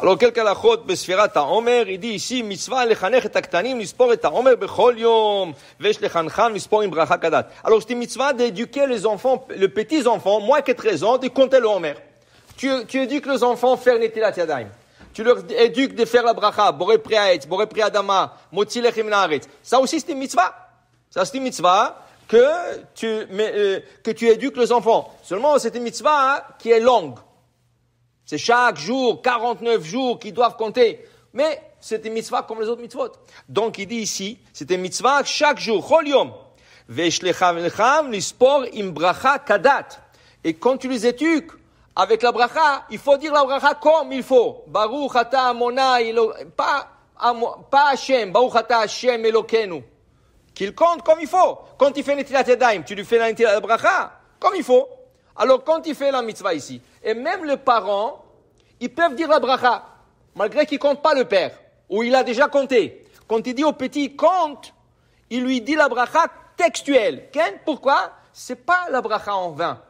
Alors, quelqu'un la chôte, Besfirat Omer, il dit ici, mitzvah, lechanech et aktanim, nispor et Omer, bechol yom, vesh lechanchan, nispor im brachakadat. Alors, c'est une mitzvah d'éduquer les enfants, les petits enfants, moins que 13 ans, de compter le Omer. Tu, tu éduques les enfants faire netilat yadaim. Tu leur éduques de faire la bracha, boré priaet, boré priadama, moti lechim Ça aussi, c'est une mitzvah. Ça, c'est une mitzvah que tu, mais, euh, que tu éduques les enfants. Seulement, c'est une mitzvah qui est longue. C'est chaque jour, 49 jours qu'ils doivent compter. Mais c'est une mitzvah comme les autres mitzvot. Donc il dit ici, c'est une mitzvah chaque jour, kadat. Et quand tu les études, avec la bracha, il faut dire la bracha comme il faut. Baruch ata pas, pas Baruch ata Qu'il compte comme il faut. Quand il fait une daim, tu lui fais la bracha comme il faut. Alors quand il fait la mitzvah ici, et même les parents, ils peuvent dire la bracha, malgré qu'il compte pas le père, ou il a déjà compté. Quand il dit au petit compte, il lui dit la bracha textuelle. Ken, pourquoi C'est pas la bracha en vain.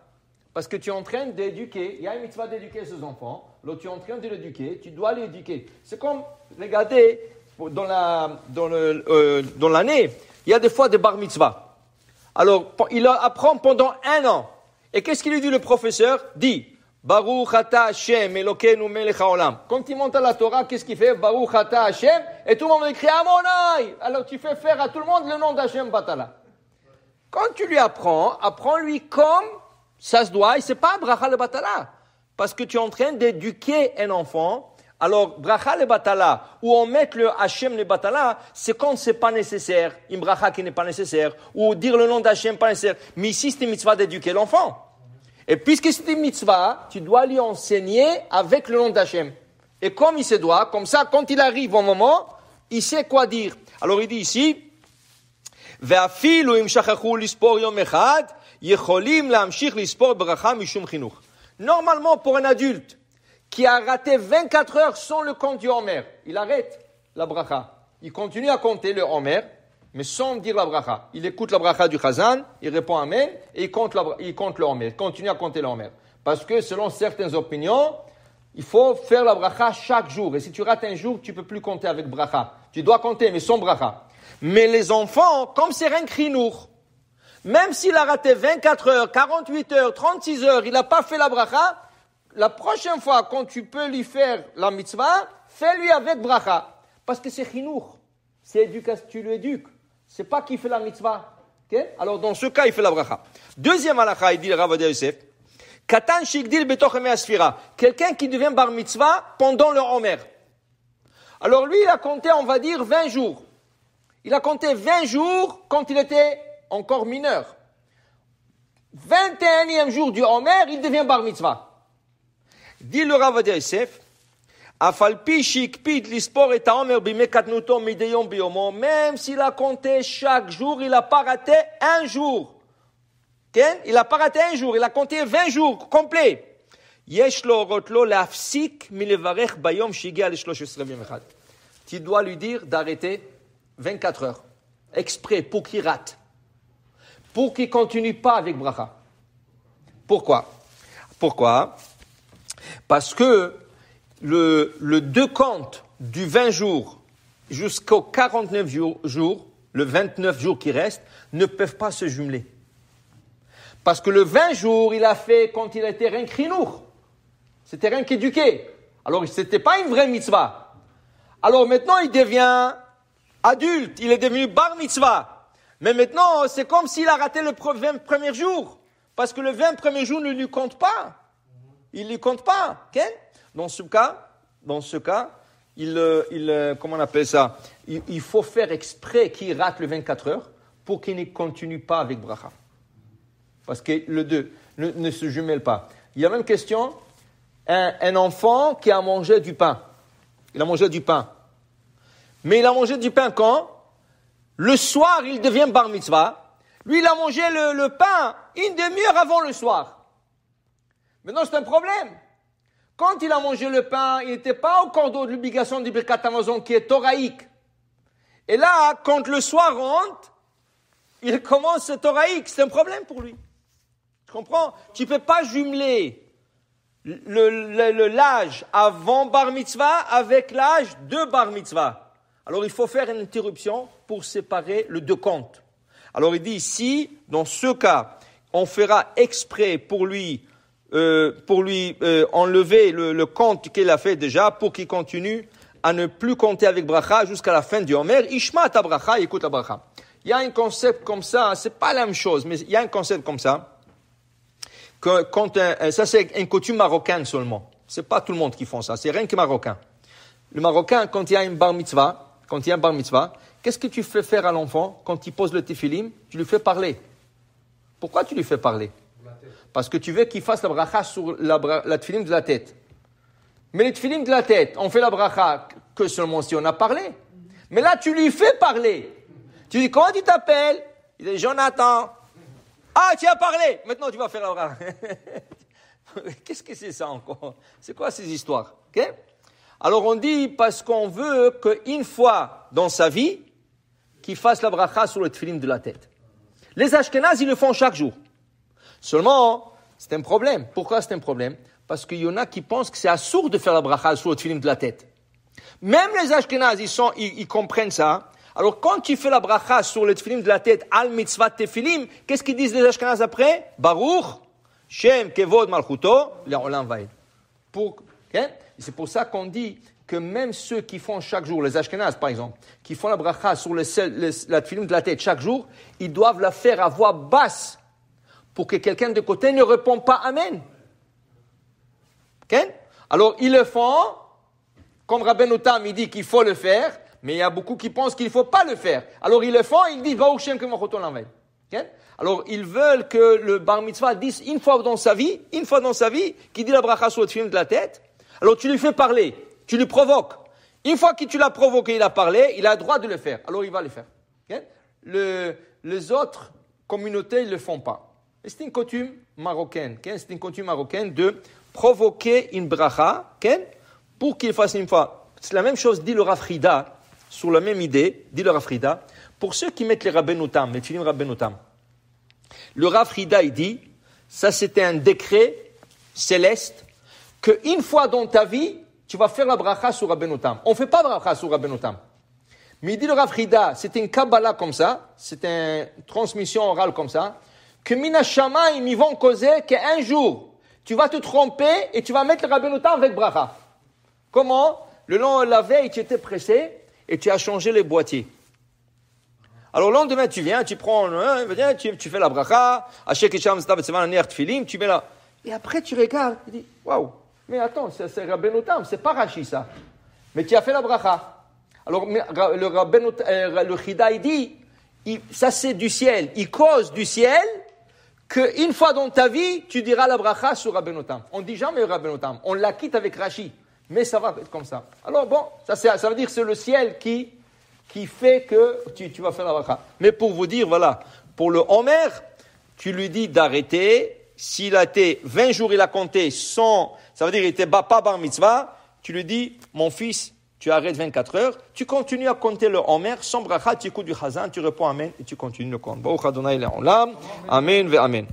Parce que tu es en train d'éduquer, il y a une mitzvah d'éduquer ses enfants, l'autre tu es en train de l'éduquer, tu dois l'éduquer. C'est comme, regardez, dans euh, l'année, il y a des fois des bar mitzvah. Alors, il apprend pendant un an. Et qu'est-ce qu'il lui dit le professeur Dit Baruch Ata Hashem Elokenu Melech Haolam. Quand il monte à la Torah, qu'est-ce qu'il fait Baruch Ata Hashem et tout le monde écrit Amonai. Alors tu fais faire à tout le monde le nom d'Hashem Batala. Quand tu lui apprends, apprends-lui comme ça se doit et c'est pas Bracha le Batala. Parce que tu es en train d'éduquer un enfant alors, bracha le batala, ou on met le Hachem le batala, c'est quand c'est pas nécessaire, une bracha qui n'est pas nécessaire, ou dire le nom d'Hachem pas nécessaire. Mais ici, c'est une mitzvah d'éduquer l'enfant. Et puisque c'est une mitzvah, tu dois lui enseigner avec le nom d'Hachem. Et comme il se doit, comme ça, quand il arrive au moment, il sait quoi dire. Alors il dit ici, Normalement, pour un adulte, qui a raté 24 heures sans le compte du Homer. Il arrête la bracha. Il continue à compter le Homer, mais sans dire la bracha. Il écoute la bracha du khazan, il répond Amen, et il compte, il compte le Homer. Il continue à compter le Homer. Parce que selon certaines opinions, il faut faire la bracha chaque jour. Et si tu rates un jour, tu peux plus compter avec bracha. Tu dois compter, mais sans bracha. Mais les enfants, comme c'est un noir même s'il a raté 24 heures, 48 heures, 36 heures, il n'a pas fait la bracha, la prochaine fois, quand tu peux lui faire la mitzvah, fais-lui avec bracha. Parce que c'est chinour. C'est tu l'éduques. C'est pas qui fait la mitzvah. Alors, dans ce cas, il fait la bracha. Deuxième halakha, il dit le Rav Yosef. Quelqu'un qui devient bar mitzvah pendant le Homer. Alors, lui, il a compté, on va dire, 20 jours. Il a compté 20 jours quand il était encore mineur. 21e jour du Homer, il devient bar mitzvah. Dit le Rav Yosef, même s'il a compté chaque jour, il n'a pas raté un jour. Il n'a pas raté un jour, il a compté 20 jours complets. Tu dois lui dire d'arrêter 24 heures, exprès, pour qu'il rate, pour qu'il continue pas avec bracha. Pourquoi Pourquoi parce que le, deux compte du 20 jours jusqu'au 49 jours, jour, le 29 jours qui reste, ne peuvent pas se jumeler. Parce que le 20 jours, il a fait quand il était rien crinour. C'était rien qu'éduqué. Alors, ce n'était pas une vraie mitzvah. Alors maintenant, il devient adulte. Il est devenu bar mitzvah. Mais maintenant, c'est comme s'il a raté le premier jour. Parce que le 20 premier jour ne lui compte pas. Il ne compte pas. dans ce cas, dans ce cas il, euh, il, euh, on appelle ça il, faut faire exprès qu'il rate le 24 heures pour qu'il ne continue pas avec Bracha. Parce que le deux ne, se jumelle pas. Il y a même question, un, enfant qui a mangé du pain. Il a mangé du pain. Mais il a mangé du pain quand Le soir, il devient bar mitzvah. Lui, il a mangé le pain une demi-heure avant le soir. Maintenant, c'est un problème. Quand il a mangé le pain, il n'était pas au encore de l'obligation du Birkat Amazon qui est thoraïque. Et là, quand le soir rentre, il commence ce thoraïque. C'est un problème pour lui. Tu comprends Tu ne peux pas jumeler le, l'âge avant bar mitzvah avec l'âge de bar mitzvah. Alors il faut faire une interruption pour séparer le deux comptes. Alors il dit ici, dans ce cas, on fera exprès pour lui euh, pour lui euh, enlever le, compte qu'il a fait déjà pour qu'il continue à ne plus compter avec bracha jusqu'à la fin du Homer. Ishma ta bracha, écoute la bracha. Il y a un concept comme ça, c'est pas la même chose, mais il y a un concept comme ça. quand ça c'est une coutume marocaine seulement. C'est pas tout le monde qui font ça, c'est rien que marocain. Le marocain, quand il y a une bar mitzvah, quand il y a un bar mitzvah, qu'est-ce que tu fais faire à l'enfant quand il pose le tefilim Tu lui fais parler. Pourquoi tu lui fais parler parce que tu veux qu'il fasse la bracha sur la, la de la tête. Mais les tfilim de la tête, on fait la bracha que seulement si on a parlé. Mais là, tu lui fais parler. Tu dis, comment tu t'appelles Il dit, Jonathan. Ah, tu as parlé. Maintenant, tu vas faire la bracha. Qu'est-ce que c'est ça encore C'est quoi ces histoires Alors on dit parce qu'on veut qu'une fois dans sa vie, qu'il fasse la bracha sur le tfilim de la tête. Les Ashkenazes, ils le font chaque jour. Seulement, c'est un problème. Pourquoi c'est un problème Parce qu'il y en a qui pensent que c'est assourd de faire la bracha sur le film de la tête. Même les Ashkenazes, ils, sont, ils, comprennent ça. Alors, quand tu fais la bracha sur le Tfilim de la tête, al mitzvah tefilim, qu'est-ce qu'ils disent les Ashkenazes après Baruch, Shem, Kevod, Malchuto, l'Olam Va'ed. Pour, hein? C'est pour ça qu'on dit que même ceux qui font chaque jour, les Ashkenazes par exemple, qui font la bracha sur le, le, de la tête chaque jour, ils doivent la faire à voix basse pour que quelqu'un de côté ne répond pas Amen. Alors, ils le font, comme Rabben Otam, il dit qu'il faut le faire, mais il y a beaucoup qui pensent qu'il ne faut pas le faire. Alors, ils le font, ils disent, va au chien Shem okay? Alors, ils veulent que le bar mitzvah dise une fois dans sa vie, une fois dans sa vie, qu'il dit la bracha sur le film de la tête. Alors, tu lui fais parler, tu lui provoques. Une fois que tu l'as provoqué, il a parlé, il a le droit de le faire. Alors, il va le faire. les autres communautés ne le font pas. C'est une coutume marocaine. C'est une coutume marocaine de provoquer une bracha pour qu'il fasse une fois. C'est la même chose, dit le Rafrida, sur la même idée, dit le Rafrida, pour ceux qui mettent les Tam, les Tam, Le Rafrida, il dit, ça c'était un décret céleste, qu'une fois dans ta vie, tu vas faire la bracha sur Tam, On ne fait pas bracha sur Tam, Mais il dit le Rafrida, c'est une Kabbalah comme ça, c'est une transmission orale comme ça, que Mina shama ils vont causer qu'un jour, tu vas te tromper et tu vas mettre le rabbinotam avec Bracha. Comment Le lendemain, la veille, tu étais pressé et tu as changé les boîtiers. Alors, le lendemain, tu viens, tu prends, hein, tu, fais la bracha, tu mets là. Et après, tu regardes, tu dis, waouh, mais attends, c'est rabbinotam c'est pas Rashi ça. Mais tu as fait la bracha. Alors, le Rabbeinu, le Chida, il dit, ça c'est du ciel, il cause du ciel, qu'une fois dans ta vie, tu diras la bracha sur Rabbenotam. On ne dit jamais Rabbenotam, on la quitte avec Rachi. Mais ça va être comme ça. Alors bon, ça, ça veut dire que c'est le ciel qui, qui fait que tu, vas faire la bracha. Mais pour vous dire, voilà, pour le Homer, tu lui dis d'arrêter. S'il a été 20 jours, il a compté 100, ça veut dire qu'il était pas bar mitzvah, tu lui dis, mon fils, tu arrêtes 24 heures, tu continues à compter le Homer, sans tu du Hazan, tu réponds Amen et tu continues le compte. Amen, Amen.